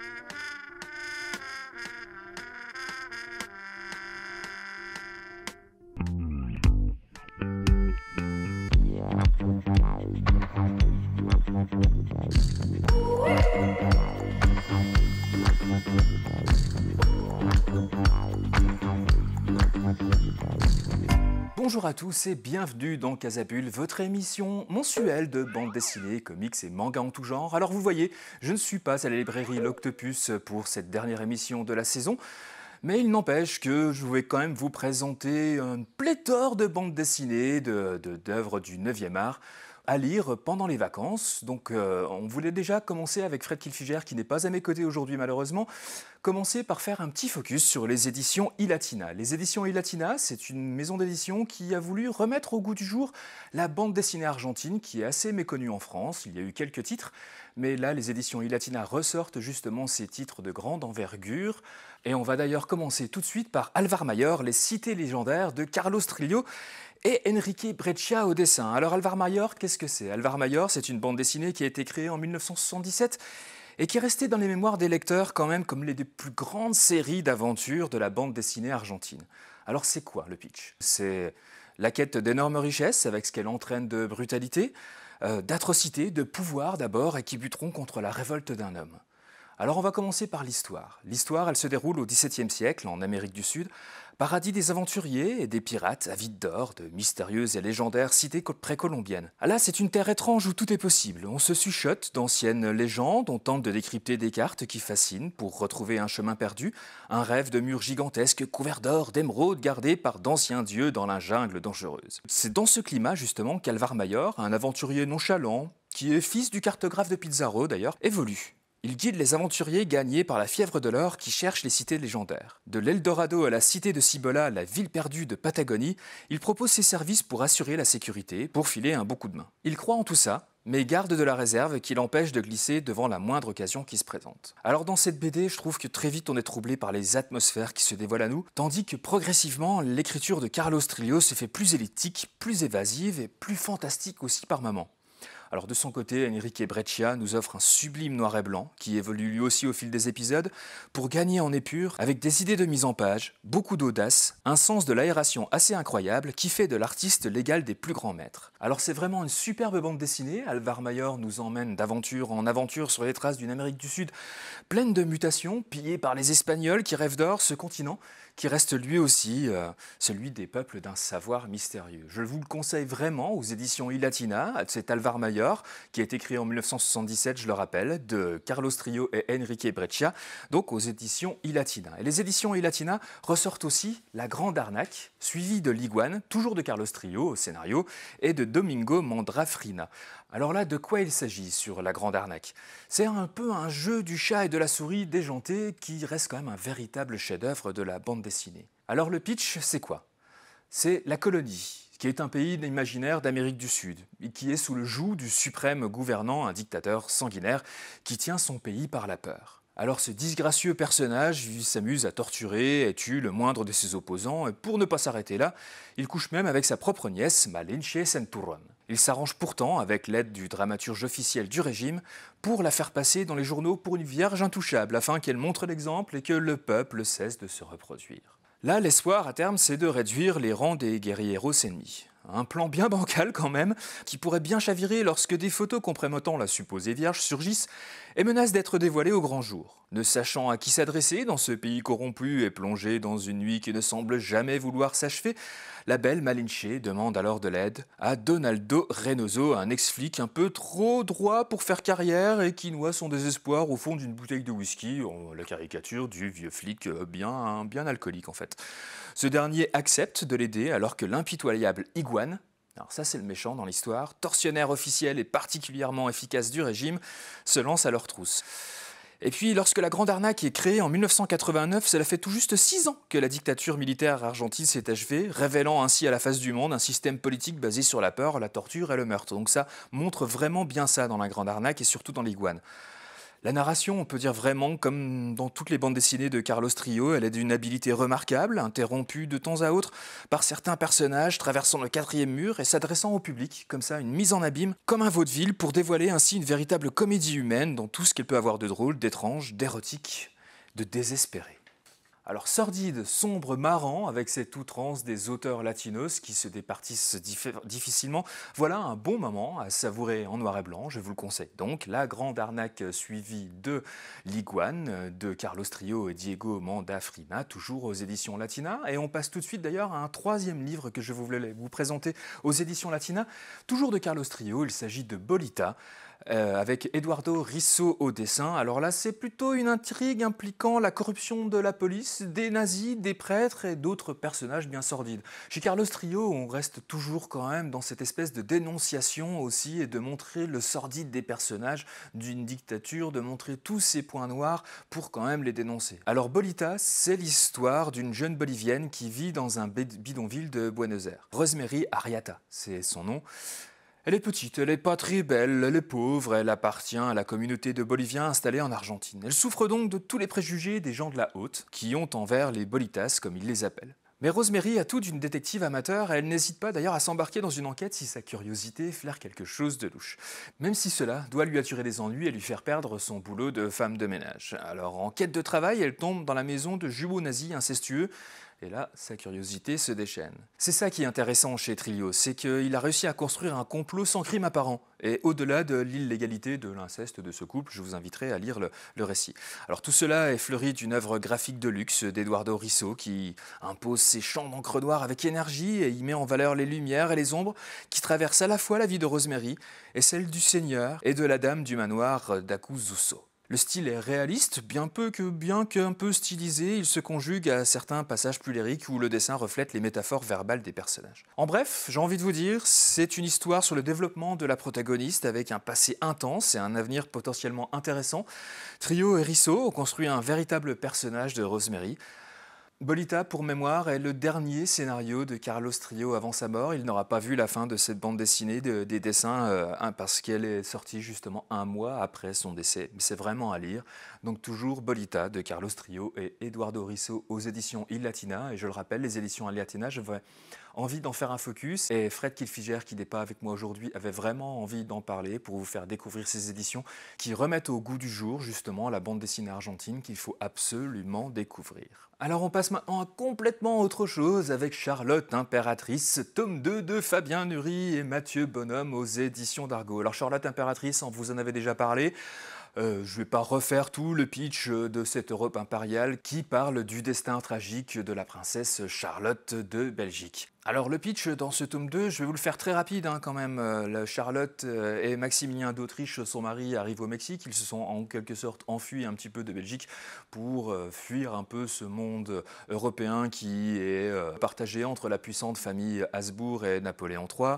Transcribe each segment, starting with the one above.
Ha ha ha! Bonjour à tous et bienvenue dans Casabule, votre émission mensuelle de bandes dessinées, comics et manga en tout genre. Alors vous voyez, je ne suis pas à la librairie L'Octopus pour cette dernière émission de la saison. Mais il n'empêche que je vais quand même vous présenter un pléthore de bandes dessinées, d'œuvres de, du 9e art à lire pendant les vacances. Donc euh, on voulait déjà commencer avec Fred Kilfiger qui n'est pas à mes côtés aujourd'hui malheureusement, commencer par faire un petit focus sur les éditions Ilatina. Les éditions Ilatina, c'est une maison d'édition qui a voulu remettre au goût du jour la bande dessinée argentine qui est assez méconnue en France. Il y a eu quelques titres, mais là les éditions Ilatina ressortent justement ces titres de grande envergure. Et on va d'ailleurs commencer tout de suite par Alvar Mayor, Les Cités légendaires de Carlos Trillo et Enrique Breccia au dessin. Alors Alvar Mayor, qu'est-ce que c'est Alvar Mayor, c'est une bande dessinée qui a été créée en 1977 et qui est restée dans les mémoires des lecteurs quand même comme l'une des plus grandes séries d'aventures de la bande dessinée argentine. Alors c'est quoi le pitch C'est la quête d'énormes richesses avec ce qu'elle entraîne de brutalité, euh, d'atrocité, de pouvoir d'abord et qui buteront contre la révolte d'un homme. Alors on va commencer par l'histoire. L'histoire, elle se déroule au XVIIe siècle en Amérique du Sud, paradis des aventuriers et des pirates avides d'or, de mystérieuses et légendaires cités précolombiennes. Ah là, c'est une terre étrange où tout est possible. On se chuchote d'anciennes légendes, on tente de décrypter des cartes qui fascinent pour retrouver un chemin perdu, un rêve de murs gigantesques couverts d'or, d'émeraudes gardés par d'anciens dieux dans la jungle dangereuse. C'est dans ce climat justement qu'Alvar Mayor, un aventurier nonchalant, qui est fils du cartographe de Pizarro d'ailleurs, évolue. Il guide les aventuriers gagnés par la fièvre de l'or qui cherchent les cités légendaires. De l'Eldorado à la cité de Cibola, la ville perdue de Patagonie, il propose ses services pour assurer la sécurité, pour filer un beau coup de main. Il croit en tout ça, mais garde de la réserve qui l'empêche de glisser devant la moindre occasion qui se présente. Alors dans cette BD, je trouve que très vite on est troublé par les atmosphères qui se dévoilent à nous, tandis que progressivement, l'écriture de Carlos Trillo se fait plus elliptique, plus évasive et plus fantastique aussi par moments. Alors de son côté, Enrique Breccia nous offre un sublime noir et blanc qui évolue lui aussi au fil des épisodes pour gagner en épure avec des idées de mise en page, beaucoup d'audace, un sens de l'aération assez incroyable qui fait de l'artiste l'égal des plus grands maîtres. Alors c'est vraiment une superbe bande dessinée, Alvar Mayor nous emmène d'aventure en aventure sur les traces d'une Amérique du Sud pleine de mutations, pillée par les Espagnols qui rêvent d'or ce continent qui reste lui aussi euh, celui des peuples d'un savoir mystérieux. Je vous le conseille vraiment aux éditions Ilatina, cet Alvar Mayor, qui a été écrit en 1977, je le rappelle, de Carlos Trio et Enrique Breccia, donc aux éditions Ilatina. Et les éditions Ilatina ressortent aussi La Grande Arnaque, suivie de Liguane, toujours de Carlos Trio au scénario, et de Domingo Mandrafrina. Alors là, de quoi il s'agit sur La Grande Arnaque C'est un peu un jeu du chat et de la souris déjanté qui reste quand même un véritable chef-d'œuvre de la bande dessinée. Alors le pitch, c'est quoi C'est la colonie, qui est un pays imaginaire d'Amérique du Sud, et qui est sous le joug du suprême gouvernant, un dictateur sanguinaire, qui tient son pays par la peur. Alors ce disgracieux personnage s'amuse à torturer et tue le moindre de ses opposants, et pour ne pas s'arrêter là, il couche même avec sa propre nièce, Malinche Santuron. Il s'arrange pourtant, avec l'aide du dramaturge officiel du régime, pour la faire passer dans les journaux pour une vierge intouchable, afin qu'elle montre l'exemple et que le peuple cesse de se reproduire. Là, l'espoir à terme, c'est de réduire les rangs des guerriers ennemis. Un plan bien bancal quand même, qui pourrait bien chavirer lorsque des photos compromettant la supposée vierge surgissent et menace d'être dévoilée au grand jour. Ne sachant à qui s'adresser dans ce pays corrompu et plongé dans une nuit qui ne semble jamais vouloir s'achever, la belle Malinche demande alors de l'aide à Donaldo Reynoso, un ex-flic un peu trop droit pour faire carrière et qui noie son désespoir au fond d'une bouteille de whisky, la caricature du vieux flic euh, bien, bien alcoolique en fait. Ce dernier accepte de l'aider alors que l'impitoyable Iguane alors ça c'est le méchant dans l'histoire, tortionnaire officiel et particulièrement efficace du régime, se lance à leur trousse. Et puis, lorsque la Grande Arnaque est créée en 1989, cela fait tout juste six ans que la dictature militaire argentine s'est achevée, révélant ainsi à la face du monde un système politique basé sur la peur, la torture et le meurtre. Donc ça montre vraiment bien ça dans la Grande Arnaque et surtout dans l'Iguane. La narration, on peut dire vraiment comme dans toutes les bandes dessinées de Carlos Trio, elle est d'une habileté remarquable, interrompue de temps à autre par certains personnages traversant le quatrième mur et s'adressant au public, comme ça, une mise en abîme, comme un vaudeville, pour dévoiler ainsi une véritable comédie humaine dans tout ce qu'elle peut avoir de drôle, d'étrange, d'érotique, de désespéré. Alors sordide, sombre, marrant, avec cette outrance des auteurs latinos qui se départissent difficilement, voilà un bon moment à savourer en noir et blanc, je vous le conseille. Donc la grande arnaque suivie de L'Iguane, de Carlos Trio et Diego Mandafrina, toujours aux éditions Latina. Et on passe tout de suite d'ailleurs à un troisième livre que je voulais vous présenter aux éditions Latina, toujours de Carlos Trio, il s'agit de Bolita. Euh, avec Eduardo Risso au dessin. Alors là, c'est plutôt une intrigue impliquant la corruption de la police, des nazis, des prêtres et d'autres personnages bien sordides. Chez Carlos Trio, on reste toujours quand même dans cette espèce de dénonciation aussi et de montrer le sordide des personnages d'une dictature, de montrer tous ces points noirs pour quand même les dénoncer. Alors Bolita, c'est l'histoire d'une jeune bolivienne qui vit dans un bidonville de Buenos Aires. Rosemary Ariata, c'est son nom. Elle est petite, elle n'est pas très belle, elle est pauvre, elle appartient à la communauté de Boliviens installée en Argentine. Elle souffre donc de tous les préjugés des gens de la haute, qui ont envers les Bolitas, comme ils les appellent. Mais Rosemary a tout d'une détective amateur, elle n'hésite pas d'ailleurs à s'embarquer dans une enquête si sa curiosité flaire quelque chose de louche. Même si cela doit lui attirer des ennuis et lui faire perdre son boulot de femme de ménage. Alors en quête de travail, elle tombe dans la maison de jumeaux nazis incestueux, et là, sa curiosité se déchaîne. C'est ça qui est intéressant chez Trilio, c'est qu'il a réussi à construire un complot sans crime apparent. Et au-delà de l'illégalité de l'inceste de ce couple, je vous inviterai à lire le, récit. Alors tout cela est fleuri d'une œuvre graphique de luxe d'Eduardo Risso qui impose ses champs d'encre noire avec énergie et y met en valeur les lumières et les ombres qui traversent à la fois la vie de Rosemary et celle du Seigneur et de la Dame du manoir d'Akuzuso. Le style est réaliste, bien peu que bien qu'un peu stylisé, il se conjugue à certains passages plus lyriques où le dessin reflète les métaphores verbales des personnages. En bref, j'ai envie de vous dire, c'est une histoire sur le développement de la protagoniste avec un passé intense et un avenir potentiellement intéressant. Trio et Risso ont construit un véritable personnage de Rosemary, Bolita, pour mémoire, est le dernier scénario de Carlos Trio avant sa mort. Il n'aura pas vu la fin de cette bande dessinée des dessins euh, parce qu'elle est sortie justement un mois après son décès. Mais c'est vraiment à lire. Donc toujours Bolita de Carlos Trio et Eduardo Risso aux éditions Il Latina. Et je le rappelle, les éditions Latina, je vais envie d'en faire un focus. Et Fred Kilfiger, qui n'est pas avec moi aujourd'hui, avait vraiment envie d'en parler pour vous faire découvrir ces éditions qui remettent au goût du jour justement la bande dessinée argentine qu'il faut absolument découvrir. Alors on passe maintenant à complètement autre chose avec Charlotte, impératrice, tome 2 de Fabien Nury et Mathieu Bonhomme aux éditions d'Argo. Alors Charlotte, impératrice, on vous en avait déjà parlé. Euh, je ne vais pas refaire tout le pitch euh, de cette Europe impériale qui parle du destin tragique de la princesse Charlotte de Belgique. Alors le pitch dans ce tome 2, je vais vous le faire très rapide hein, quand même. Euh, Charlotte et Maximilien d'Autriche, son mari, arrivent au Mexique. Ils se sont en quelque sorte enfuis un petit peu de Belgique pour fuir un peu ce monde européen qui est partagé entre la puissante famille Habsbourg et Napoléon III.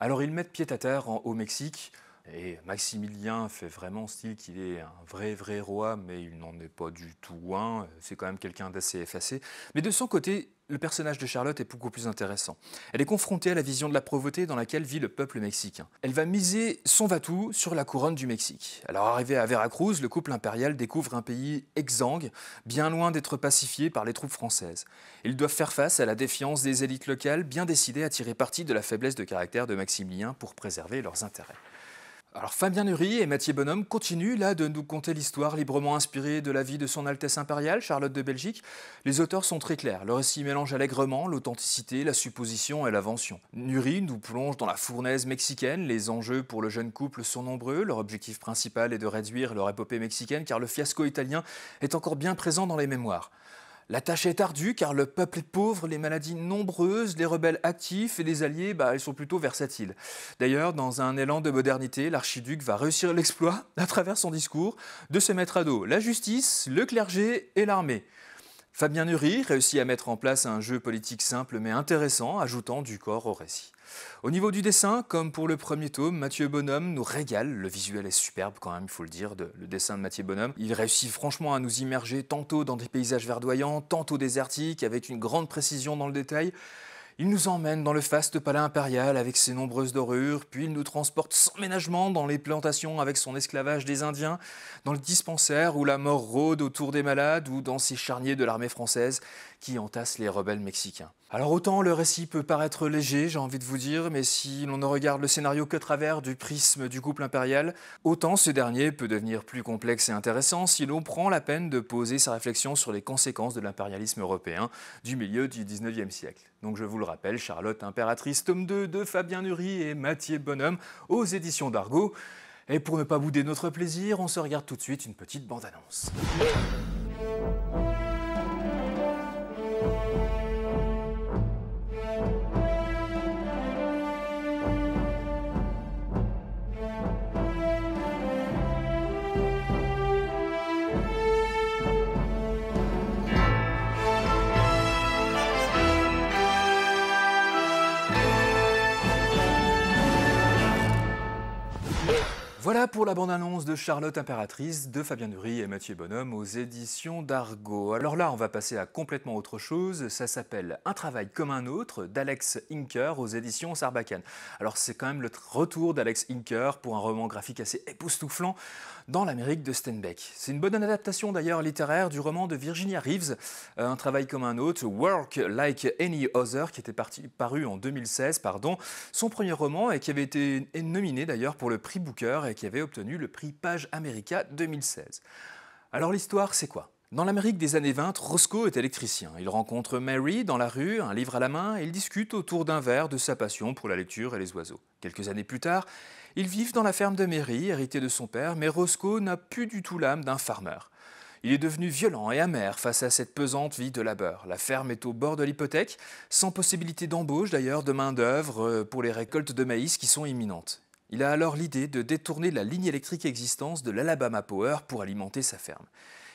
Alors ils mettent pied à terre au Mexique. Et Maximilien fait vraiment style qu'il est un vrai, vrai roi, mais il n'en est pas du tout un. C'est quand même quelqu'un d'assez effacé. Mais de son côté, le personnage de Charlotte est beaucoup plus intéressant. Elle est confrontée à la vision de la pauvreté dans laquelle vit le peuple mexicain. Elle va miser son va sur la couronne du Mexique. Alors arrivé à Veracruz, le couple impérial découvre un pays exsangue, bien loin d'être pacifié par les troupes françaises. Ils doivent faire face à la défiance des élites locales, bien décidées à tirer parti de la faiblesse de caractère de Maximilien pour préserver leurs intérêts. Alors Fabien Nury et Mathieu Bonhomme continuent là de nous conter l'histoire librement inspirée de la vie de son Altesse impériale, Charlotte de Belgique. Les auteurs sont très clairs, le récit mélange allègrement l'authenticité, la supposition et l'invention. Nury nous plonge dans la fournaise mexicaine, les enjeux pour le jeune couple sont nombreux, leur objectif principal est de réduire leur épopée mexicaine car le fiasco italien est encore bien présent dans les mémoires. La tâche est ardue car le peuple est pauvre, les maladies nombreuses, les rebelles actifs et les alliés, bah, sont plutôt versatiles. D'ailleurs, dans un élan de modernité, l'archiduc va réussir l'exploit, à travers son discours, de se mettre à dos la justice, le clergé et l'armée. Fabien Nury réussit à mettre en place un jeu politique simple mais intéressant, ajoutant du corps au récit. Au niveau du dessin, comme pour le premier tome, Mathieu Bonhomme nous régale. Le visuel est superbe quand même, il faut le dire, de, le dessin de Mathieu Bonhomme. Il réussit franchement à nous immerger tantôt dans des paysages verdoyants, tantôt désertiques, avec une grande précision dans le détail. Il nous emmène dans le faste palais impérial avec ses nombreuses dorures, puis il nous transporte sans ménagement dans les plantations avec son esclavage des Indiens, dans le dispensaire où la mort rôde autour des malades ou dans ses charniers de l'armée française qui entassent les rebelles mexicains. Alors autant le récit peut paraître léger, j'ai envie de vous dire, mais si l'on ne regarde le scénario que travers du prisme du couple impérial, autant ce dernier peut devenir plus complexe et intéressant si l'on prend la peine de poser sa réflexion sur les conséquences de l'impérialisme européen du milieu du 19e siècle. Donc je vous le rappelle, Charlotte impératrice, tome 2 de Fabien Nury et Mathieu Bonhomme aux éditions d'Argo. Et pour ne pas bouder notre plaisir, on se regarde tout de suite une petite bande-annonce. Voilà pour la bande-annonce de Charlotte Impératrice de Fabien Nury et Mathieu Bonhomme aux éditions d'Argo. Alors là, on va passer à complètement autre chose. Ça s'appelle Un travail comme un autre d'Alex Inker aux éditions Sarbacane. Alors c'est quand même le retour d'Alex Inker pour un roman graphique assez époustouflant dans l'Amérique de Steinbeck. C'est une bonne adaptation d'ailleurs littéraire du roman de Virginia Reeves, euh, un travail comme un autre, Work Like Any Other, qui était paru en 2016, pardon, son premier roman et qui avait été nominé d'ailleurs pour le prix Booker et qui avait obtenu le prix Page America 2016. Alors l'histoire, c'est quoi dans l'Amérique des années 20, Roscoe est électricien. Il rencontre Mary dans la rue, un livre à la main, et ils discutent autour d'un verre de sa passion pour la lecture et les oiseaux. Quelques années plus tard, ils vivent dans la ferme de Mairie, héritée de son père, mais Roscoe n'a plus du tout l'âme d'un farmer. Il est devenu violent et amer face à cette pesante vie de labeur. La ferme est au bord de l'hypothèque, sans possibilité d'embauche d'ailleurs de main-d'œuvre euh, pour les récoltes de maïs qui sont imminentes. Il a alors l'idée de détourner la ligne électrique existante de l'Alabama Power pour alimenter sa ferme.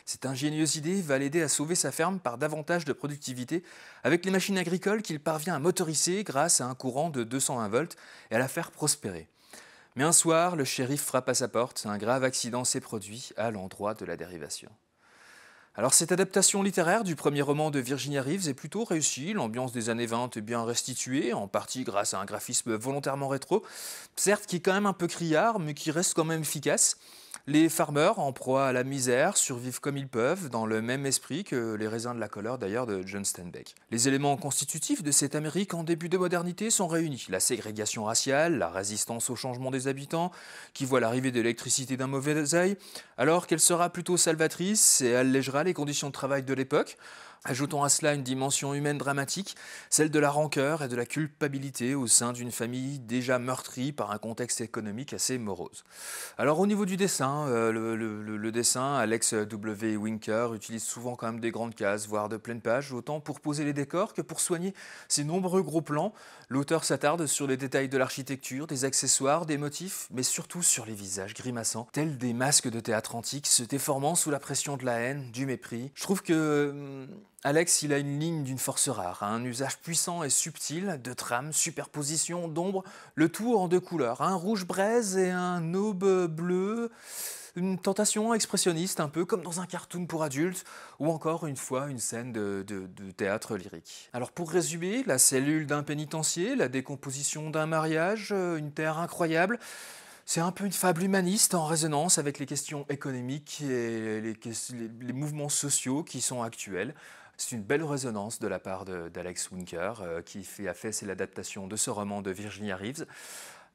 Cette ingénieuse idée va l'aider à sauver sa ferme par davantage de productivité avec les machines agricoles qu'il parvient à motoriser grâce à un courant de 220 volts et à la faire prospérer. Mais un soir, le shérif frappe à sa porte, un grave accident s'est produit à l'endroit de la dérivation. Alors cette adaptation littéraire du premier roman de Virginia Reeves est plutôt réussie, l'ambiance des années 20 est bien restituée, en partie grâce à un graphisme volontairement rétro, certes qui est quand même un peu criard, mais qui reste quand même efficace. Les farmers, en proie à la misère, survivent comme ils peuvent, dans le même esprit que les raisins de la colère d'ailleurs de John Steinbeck. Les éléments constitutifs de cette Amérique en début de modernité sont réunis. La ségrégation raciale, la résistance au changement des habitants, qui voit l'arrivée de l'électricité d'un mauvais œil, alors qu'elle sera plutôt salvatrice et allégera les conditions de travail de l'époque. Ajoutons à cela une dimension humaine dramatique, celle de la rancœur et de la culpabilité au sein d'une famille déjà meurtrie par un contexte économique assez morose. Alors au niveau du dessin, euh, le, dessin, Alex W. Winker utilise souvent quand même des grandes cases, voire de pleines pages, autant pour poser les décors que pour soigner ses nombreux gros plans. L'auteur s'attarde sur les détails de l'architecture, des accessoires, des motifs, mais surtout sur les visages grimaçants, tels des masques de théâtre antique se déformant sous la pression de la haine, du mépris. Je trouve que... Hum, Alex, il a une ligne d'une force rare, hein. un usage puissant et subtil de trames, superpositions, d'ombres, le tout en deux couleurs, un rouge braise et un aube bleu, une tentation expressionniste, un peu comme dans un cartoon pour adultes, ou encore une fois une scène de, théâtre lyrique. Alors pour résumer, la cellule d'un pénitencier, la décomposition d'un mariage, euh, une terre incroyable, c'est un peu une fable humaniste en résonance avec les questions économiques et les mouvements sociaux qui sont actuels. C'est une belle résonance de la part d'Alex Winker, euh, qui fait, a fait l'adaptation de ce roman de Virginia Reeves.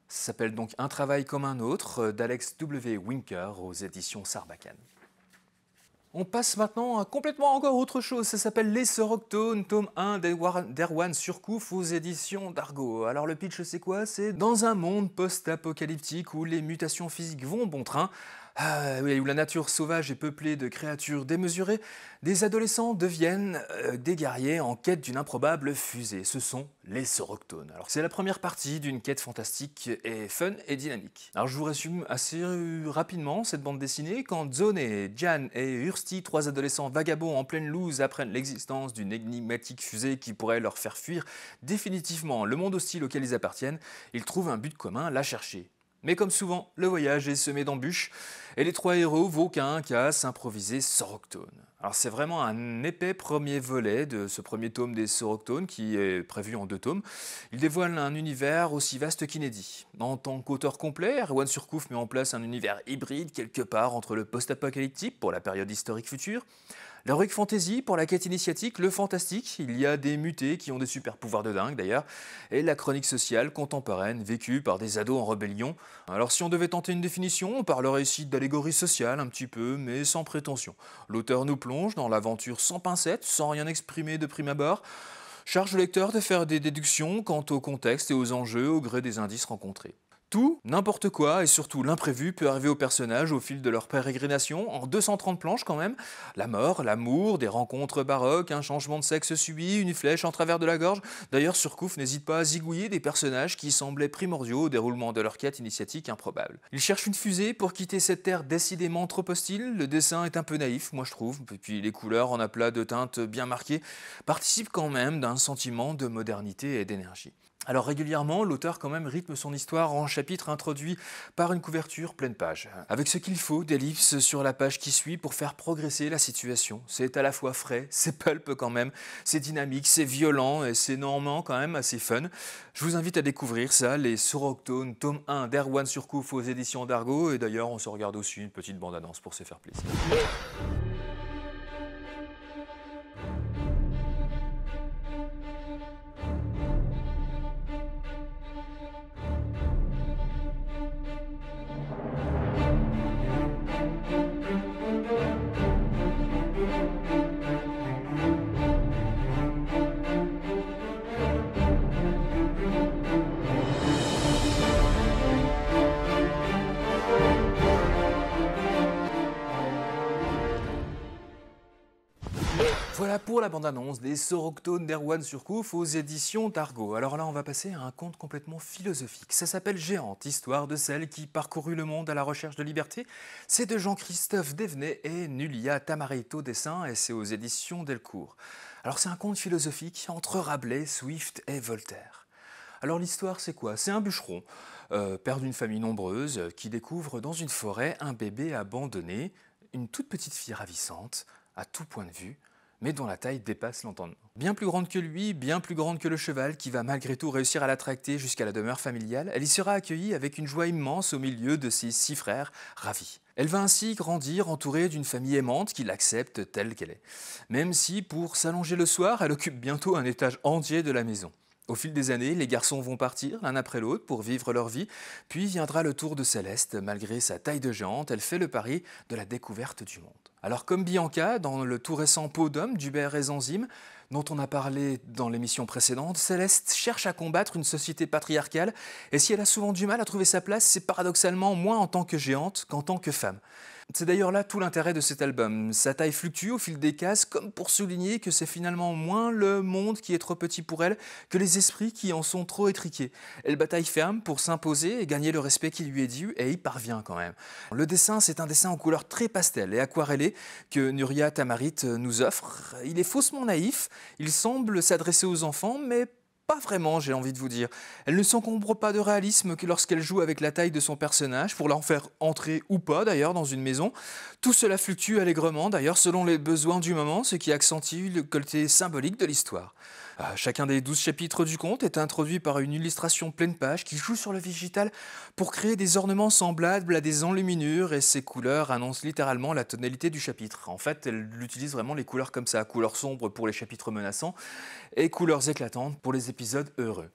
Ça s'appelle donc Un travail comme un autre euh, d'Alex W. Winker aux éditions Sarbacane. On passe maintenant à complètement encore autre chose. Ça s'appelle Les octones, tome 1 d'Erwan Surcouf aux éditions d'Argo. Alors le pitch c'est quoi C'est dans un monde post-apocalyptique où les mutations physiques vont bon train, ah, où la nature sauvage est peuplée de créatures démesurées, des adolescents deviennent euh, des guerriers en quête d'une improbable fusée. Ce sont les Soroctones. Alors c'est la première partie d'une quête fantastique et fun et dynamique. Alors je vous résume assez euh, rapidement cette bande dessinée. Quand Zone, Jan et Ursti, trois adolescents vagabonds en pleine loose, apprennent l'existence d'une énigmatique fusée qui pourrait leur faire fuir définitivement le monde hostile auquel ils appartiennent, ils trouvent un but commun, la chercher mais comme souvent, le voyage est semé d'embûches et les trois héros vont qu'un casse s'improviser Soroctone. Alors c'est vraiment un épais premier volet de ce premier tome des Soroctones qui est prévu en deux tomes. Il dévoile un univers aussi vaste qu'inédit. En tant qu'auteur complet, Erwan Surcouf met en place un univers hybride quelque part entre le post-apocalyptique pour la période historique future, la fantasy pour la quête initiatique, le fantastique, il y a des mutés qui ont des super pouvoirs de dingue d'ailleurs, et la chronique sociale contemporaine vécue par des ados en rébellion. Alors si on devait tenter une définition, on parlerait ici d'allégorie sociale un petit peu, mais sans prétention. L'auteur nous plonge dans l'aventure sans pincettes, sans rien exprimer de prime abord. Charge le lecteur de faire des déductions quant au contexte et aux enjeux au gré des indices rencontrés. Tout, n'importe quoi et surtout l'imprévu peut arriver aux personnages au fil de leur pérégrination, en 230 planches quand même. La mort, l'amour, des rencontres baroques, un changement de sexe subi, une flèche en travers de la gorge. D'ailleurs, Surcouf n'hésite pas à zigouiller des personnages qui semblaient primordiaux au déroulement de leur quête initiatique improbable. Ils cherchent une fusée pour quitter cette terre décidément trop hostile. Le dessin est un peu naïf, moi je trouve, et puis les couleurs en aplats de teintes bien marquées participent quand même d'un sentiment de modernité et d'énergie. Alors régulièrement, l'auteur quand même rythme son histoire en chapitres introduits par une couverture pleine page, avec ce qu'il faut d'ellipses sur la page qui suit pour faire progresser la situation. C'est à la fois frais, c'est pulp quand même, c'est dynamique, c'est violent et c'est normand quand même assez fun. Je vous invite à découvrir ça, les Soroctones, tome 1 d'Erwan Surcouf aux éditions d'Argo, et d'ailleurs on se regarde aussi une petite bande-annonce pour se faire plaisir. bande-annonce des Soroctones d'Erwan Surcouf aux éditions Targo. Alors là, on va passer à un conte complètement philosophique. Ça s'appelle Géante, histoire de celle qui parcourut le monde à la recherche de liberté. C'est de Jean-Christophe Devenet et Nulia Tamarito Dessin et c'est aux éditions Delcourt. Alors c'est un conte philosophique entre Rabelais, Swift et Voltaire. Alors l'histoire c'est quoi C'est un bûcheron, euh, père d'une famille nombreuse, qui découvre dans une forêt un bébé abandonné, une toute petite fille ravissante, à tout point de vue, mais dont la taille dépasse l'entendement. Bien plus grande que lui, bien plus grande que le cheval, qui va malgré tout réussir à l'attracter jusqu'à la demeure familiale, elle y sera accueillie avec une joie immense au milieu de ses six frères ravis. Elle va ainsi grandir entourée d'une famille aimante qui l'accepte telle qu'elle est, même si pour s'allonger le soir, elle occupe bientôt un étage entier de la maison. Au fil des années, les garçons vont partir l'un après l'autre pour vivre leur vie, puis viendra le tour de Céleste. Malgré sa taille de géante, elle fait le pari de la découverte du monde. Alors comme Bianca, dans le tout récent Pau d'homme d'Hubert et Enzyme, dont on a parlé dans l'émission précédente, Céleste cherche à combattre une société patriarcale, et si elle a souvent du mal à trouver sa place, c'est paradoxalement moins en tant que géante qu'en tant que femme. C'est d'ailleurs là tout l'intérêt de cet album. Sa taille fluctue au fil des cases, comme pour souligner que c'est finalement moins le monde qui est trop petit pour elle que les esprits qui en sont trop étriqués. Elle bataille ferme pour s'imposer et gagner le respect qui lui est dû, et y parvient quand même. Le dessin, c'est un dessin en couleur très pastel et aquarellé que Nuria Tamarit nous offre. Il est faussement naïf, il semble s'adresser aux enfants, mais pas vraiment, j'ai envie de vous dire. Elle ne s'encombre pas de réalisme que lorsqu'elle joue avec la taille de son personnage, pour l'en faire entrer ou pas d'ailleurs dans une maison. Tout cela fluctue allègrement d'ailleurs selon les besoins du moment, ce qui accentue le côté symbolique de l'histoire. Ah, chacun des douze chapitres du conte est introduit par une illustration pleine page qui joue sur le digital pour créer des ornements semblables à des enluminures et ses couleurs annoncent littéralement la tonalité du chapitre. En fait, elle utilise vraiment les couleurs comme ça, couleurs sombres pour les chapitres menaçants et couleurs éclatantes pour les épisodes heureux.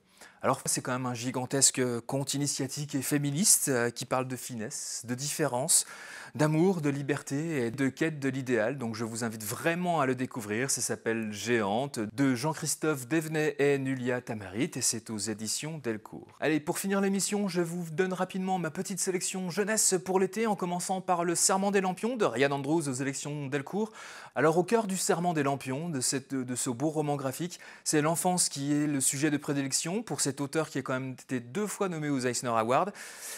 Alors c'est quand même un gigantesque conte initiatique et féministe euh, qui parle de finesse, de différence, d'amour, de liberté et de quête de l'idéal. Donc je vous invite vraiment à le découvrir. Ça s'appelle Géante de Jean-Christophe Devenet et Nulia Tamarit et c'est aux éditions Delcourt. Allez, pour finir l'émission, je vous donne rapidement ma petite sélection jeunesse pour l'été en commençant par Le Serment des Lampions de Ryan Andrews aux élections Delcourt. Alors au cœur du Serment des Lampions, de, cette, de ce beau roman graphique, c'est l'enfance qui est le sujet de prédilection pour cette cet auteur qui a quand même été deux fois nommé aux Eisner Awards.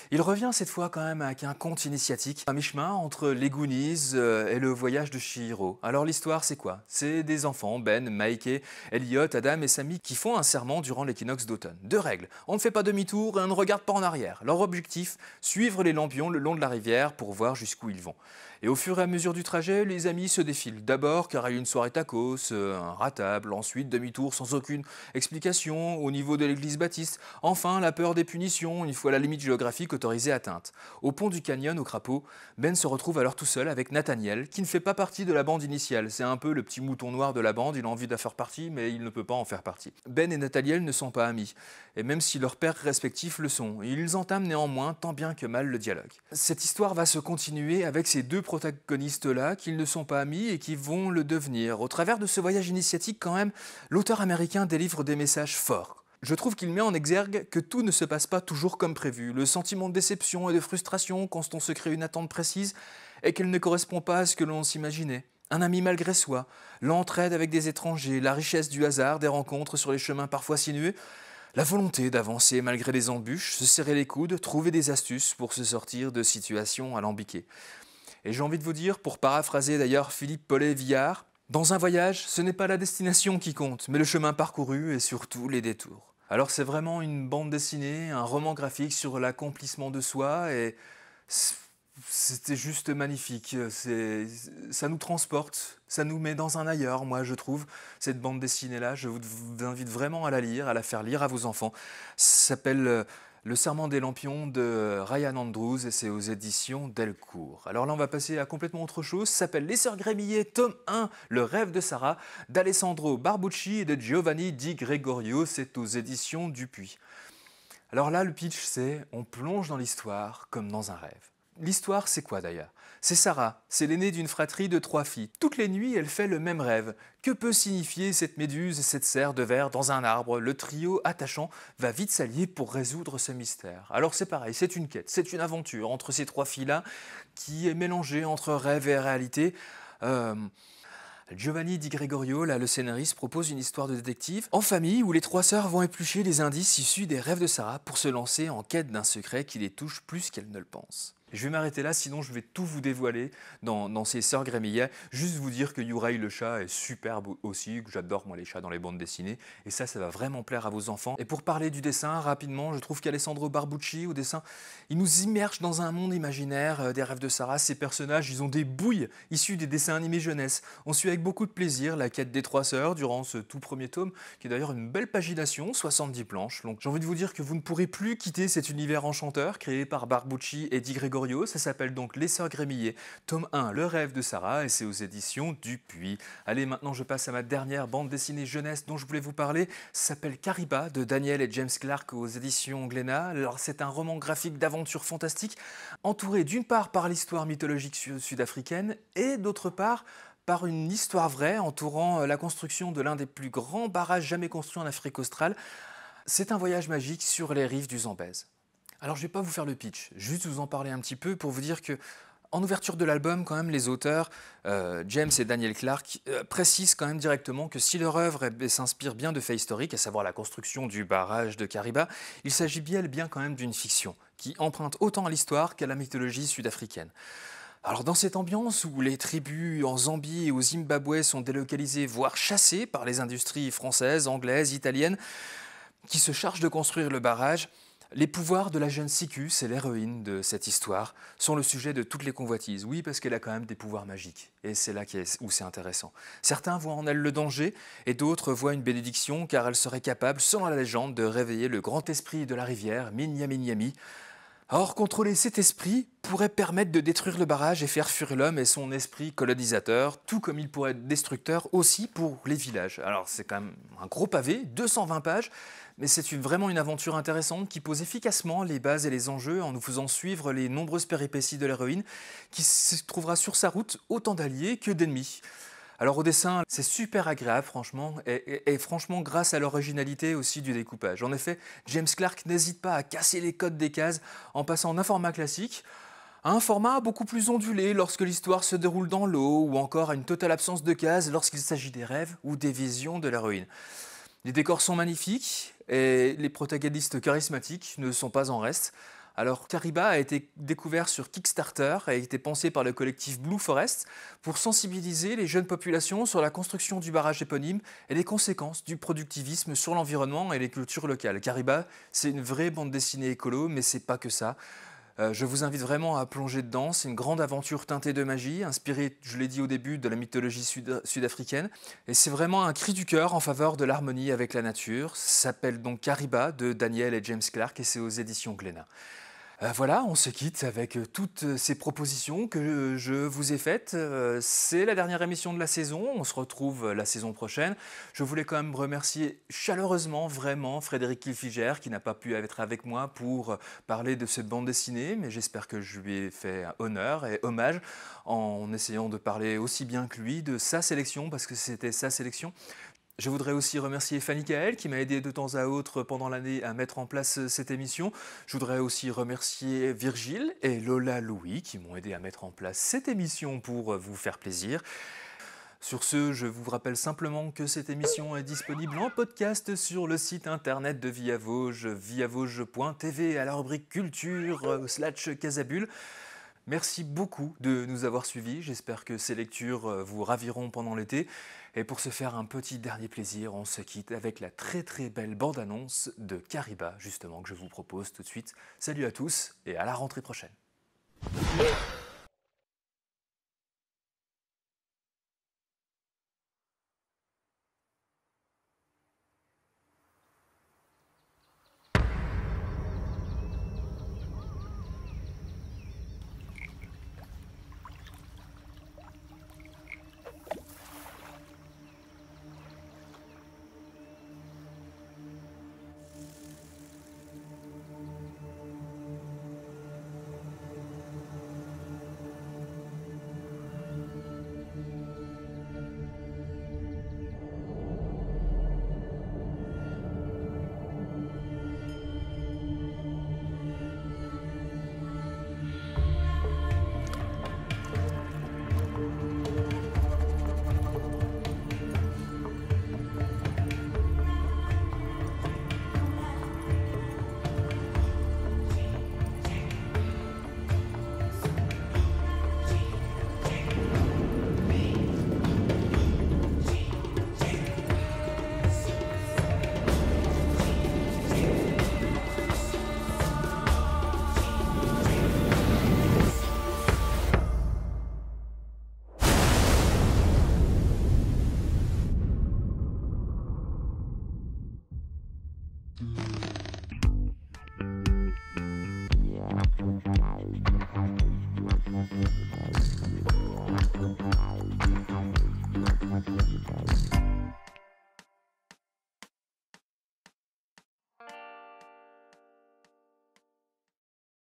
Il revient cette fois quand même avec un conte initiatique, Un mi-chemin entre les Goonies euh, et le voyage de Shiro. Alors l'histoire c'est quoi C'est des enfants, Ben, Mike, Elliot, Adam et Sammy, qui font un serment durant l'équinoxe d'automne. Deux règles, on ne fait pas demi-tour et on ne regarde pas en arrière. Leur objectif, suivre les lampions le long de la rivière pour voir jusqu'où ils vont. Et au fur et à mesure du trajet, les amis se défilent. D'abord car il y a une soirée tacos, euh, un ratable, ensuite demi-tour sans aucune explication au niveau de l'église baptiste, enfin la peur des punitions une fois la limite géographique autorisée atteinte. Au pont du canyon au crapaud, Ben se retrouve alors tout seul avec Nathaniel qui ne fait pas partie de la bande initiale. C'est un peu le petit mouton noir de la bande, il a envie d'en faire partie mais il ne peut pas en faire partie. Ben et Nathaniel ne sont pas amis et même si leurs pères respectifs le sont, ils entament néanmoins tant bien que mal le dialogue. Cette histoire va se continuer avec ces deux protagonistes-là qu'ils ne sont pas amis et qui vont le devenir. Au travers de ce voyage initiatique, quand même, l'auteur américain délivre des messages forts. Je trouve qu'il met en exergue que tout ne se passe pas toujours comme prévu. Le sentiment de déception et de frustration quand on se crée une attente précise et qu'elle ne correspond pas à ce que l'on s'imaginait. Un ami malgré soi, l'entraide avec des étrangers, la richesse du hasard, des rencontres sur les chemins parfois sinueux, la volonté d'avancer malgré les embûches, se serrer les coudes, trouver des astuces pour se sortir de situations alambiquées. Et j'ai envie de vous dire, pour paraphraser d'ailleurs Philippe Paulet-Villard, dans un voyage, ce n'est pas la destination qui compte, mais le chemin parcouru et surtout les détours. Alors c'est vraiment une bande dessinée, un roman graphique sur l'accomplissement de soi et c'était juste magnifique. Ça nous transporte, ça nous met dans un ailleurs, moi je trouve. Cette bande dessinée-là, je vous invite vraiment à la lire, à la faire lire à vos enfants. Ça s'appelle euh, le serment des lampions de Ryan Andrews et c'est aux éditions Delcourt. Alors là, on va passer à complètement autre chose. Ça s'appelle Les Sœurs Grémillées, tome 1, Le rêve de Sarah, d'Alessandro Barbucci et de Giovanni Di Gregorio. C'est aux éditions Dupuis. Alors là, le pitch, c'est on plonge dans l'histoire comme dans un rêve. L'histoire, c'est quoi d'ailleurs c'est Sarah, c'est l'aînée d'une fratrie de trois filles. Toutes les nuits, elle fait le même rêve. Que peut signifier cette méduse et cette serre de verre dans un arbre Le trio attachant va vite s'allier pour résoudre ce mystère. Alors c'est pareil, c'est une quête, c'est une aventure entre ces trois filles-là qui est mélangée entre rêve et réalité. Euh, Giovanni Di Gregorio, là, le scénariste, propose une histoire de détective en famille où les trois sœurs vont éplucher les indices issus des rêves de Sarah pour se lancer en quête d'un secret qui les touche plus qu'elles ne le pensent. Je vais m'arrêter là, sinon je vais tout vous dévoiler dans, ces sœurs Grémillet. Juste vous dire que Yuraï le chat est superbe aussi, que j'adore moi les chats dans les bandes dessinées. Et ça, ça va vraiment plaire à vos enfants. Et pour parler du dessin, rapidement, je trouve qu'Alessandro Barbucci, au dessin, il nous immerge dans un monde imaginaire euh, des rêves de Sarah. Ces personnages, ils ont des bouilles issues des dessins animés jeunesse. On suit avec beaucoup de plaisir la quête des trois sœurs durant ce tout premier tome, qui est d'ailleurs une belle pagination, 70 planches. Donc j'ai envie de vous dire que vous ne pourrez plus quitter cet univers enchanteur créé par Barbucci et Di ça s'appelle donc Les Sœurs Grémillées, tome 1, Le rêve de Sarah, et c'est aux éditions Dupuis. Allez, maintenant je passe à ma dernière bande dessinée jeunesse dont je voulais vous parler, ça s'appelle Cariba de Daniel et James Clark aux éditions Glénat. Alors c'est un roman graphique d'aventure fantastique, entouré d'une part par l'histoire mythologique sud-africaine et d'autre part par une histoire vraie entourant euh, la construction de l'un des plus grands barrages jamais construits en Afrique australe. C'est un voyage magique sur les rives du Zambèze. Alors je ne vais pas vous faire le pitch, juste vous en parler un petit peu pour vous dire que en ouverture de l'album, quand même, les auteurs, euh, James et Daniel Clark, euh, précisent quand même directement que si leur œuvre s'inspire bien de faits historiques, à savoir la construction du barrage de Kariba, il s'agit bien, bien quand même d'une fiction qui emprunte autant à l'histoire qu'à la mythologie sud-africaine. Alors dans cette ambiance où les tribus en Zambie et au Zimbabwe sont délocalisées, voire chassées par les industries françaises, anglaises, italiennes, qui se chargent de construire le barrage, les pouvoirs de la jeune Siku, c'est l'héroïne de cette histoire, sont le sujet de toutes les convoitises. Oui, parce qu'elle a quand même des pouvoirs magiques. Et c'est là où c'est intéressant. Certains voient en elle le danger, et d'autres voient une bénédiction, car elle serait capable, selon la légende, de réveiller le grand esprit de la rivière, Minyaminyami. Or, contrôler cet esprit pourrait permettre de détruire le barrage et faire fuir l'homme et son esprit colonisateur, tout comme il pourrait être destructeur aussi pour les villages. Alors, c'est quand même un gros pavé, 220 pages, mais c'est vraiment une aventure intéressante qui pose efficacement les bases et les enjeux en nous faisant suivre les nombreuses péripéties de l'héroïne qui se trouvera sur sa route autant d'alliés que d'ennemis. Alors au dessin, c'est super agréable franchement, et, franchement grâce à l'originalité aussi du découpage. En effet, James Clark n'hésite pas à casser les codes des cases en passant d'un format classique à un format beaucoup plus ondulé lorsque l'histoire se déroule dans l'eau, ou encore à une totale absence de cases lorsqu'il s'agit des rêves ou des visions de l'héroïne. Les décors sont magnifiques et les protagonistes charismatiques ne sont pas en reste. Alors, Kariba a été découvert sur Kickstarter et a été pensé par le collectif Blue Forest pour sensibiliser les jeunes populations sur la construction du barrage éponyme et les conséquences du productivisme sur l'environnement et les cultures locales. Cariba, c'est une vraie bande dessinée écolo, mais c'est pas que ça. Euh, je vous invite vraiment à plonger dedans. C'est une grande aventure teintée de magie, inspirée, je l'ai dit au début, de la mythologie sud-africaine. et c'est vraiment un cri du cœur en faveur de l'harmonie avec la nature. Ça s'appelle donc Cariba de Daniel et James Clark et c'est aux éditions Glénat. Euh, voilà, on se quitte avec euh, toutes euh, ces propositions que je vous ai faites. C'est la dernière émission de la saison. On se retrouve la saison prochaine. Je voulais quand même remercier chaleureusement, vraiment, Frédéric Kilfiger qui n'a pas pu être avec moi pour parler de cette bande dessinée, mais j'espère que je lui ai fait honneur et hommage en essayant de parler aussi bien que lui de sa sélection parce que c'était sa sélection. Je voudrais aussi remercier Fanny Kael qui m'a aidé de temps à autre pendant l'année à mettre en place euh, cette émission. Je voudrais aussi remercier Virgile et Lola Louis qui m'ont aidé à mettre en place cette émission pour euh, vous faire plaisir. Sur ce, je vous rappelle simplement que cette émission est disponible en podcast sur le site internet de Via Vosges, viavosges.tv à la rubrique culture euh, slash casabule. Merci beaucoup de nous avoir suivis. J'espère que ces lectures vous raviront pendant l'été. Et pour se faire un petit dernier plaisir, on se quitte avec la très très belle bande-annonce de Kariba, justement, que je vous propose tout de suite. Salut à tous et à la rentrée prochaine.